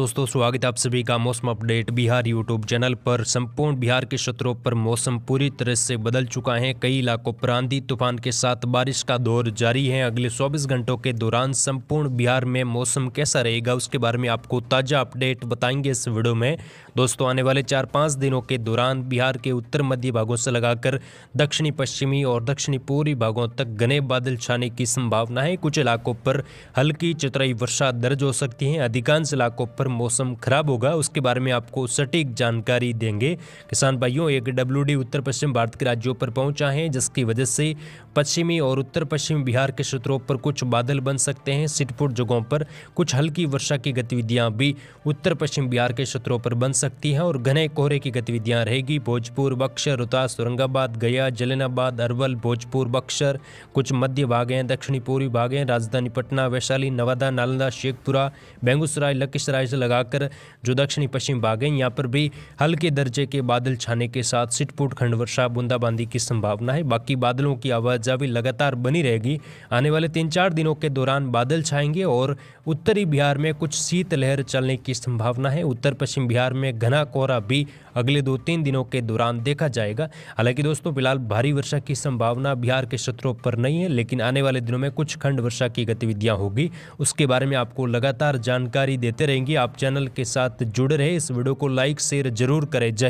दोस्तों स्वागत है आप सभी का मौसम अपडेट बिहार यूट्यूब चैनल पर संपूर्ण बिहार के क्षेत्रों पर मौसम पूरी तरह से बदल चुका है कई इलाकों पर आंधी तूफान के साथ बारिश का दौर जारी है अगले 24 घंटों के दौरान संपूर्ण बिहार में मौसम कैसा रहेगा उसके बारे में आपको ताज़ा अपडेट बताएंगे इस वीडियो में दोस्तों आने वाले चार पाँच दिनों के दौरान बिहार के उत्तर मध्य भागों से लगाकर दक्षिणी पश्चिमी और दक्षिणी पूर्वी भागों तक घने बादल छाने की संभावना है कुछ इलाकों पर हल्की चतराई वर्षा दर्ज हो सकती है अधिकांश इलाकों पर मौसम खराब होगा उसके बारे में आपको सटीक जानकारी देंगे किसान भाइयों एक डब्ल्यू उत्तर पश्चिम भारत के राज्यों पर पहुंचा है जिसकी वजह से पश्चिमी और उत्तर पश्चिम बिहार के क्षेत्रों पर कुछ बादल बन सकते हैं सिटपुट जगहों पर कुछ हल्की वर्षा की गतिविधियाँ भी उत्तर पश्चिम बिहार के क्षेत्रों पर बन सकती हैं और घने कोहरे की गतिविधियाँ रहेगी भोजपुर बक्सर रोहतास औरंगाबाद गया जलेनाबाद अरवल भोजपुर बक्सर कुछ मध्य भाग हैं दक्षिणी पूर्वी भाग हैं राजधानी पटना वैशाली नवादा नालंदा शेखपुरा बेगूसराय लखीसराय लगाकर जो दक्षिणी पश्चिम भाग है यहाँ पर भी हल्के दर्जे के बादल छाने के साथ सिटपुट खंड वर्षा बूंदाबांदी की संभावना है बाकी बादलों की आवाजाही लगातार बनी रहेगी आने वाले तीन चार दिनों के दौरान बादल छाएंगे और उत्तरी बिहार में कुछ शीतलहर चलने की संभावना है उत्तर पश्चिम बिहार में घना कोहरा भी अगले दो तीन दिनों के दौरान देखा जाएगा हालांकि दोस्तों फिलहाल भारी वर्षा की संभावना बिहार के क्षेत्रों पर नहीं है लेकिन आने वाले दिनों में कुछ खंड वर्षा की गतिविधियां होगी उसके बारे में आपको लगातार जानकारी देते रहेंगे आप चैनल के साथ जुड़े रहे इस वीडियो को लाइक शेयर जरूर करें जय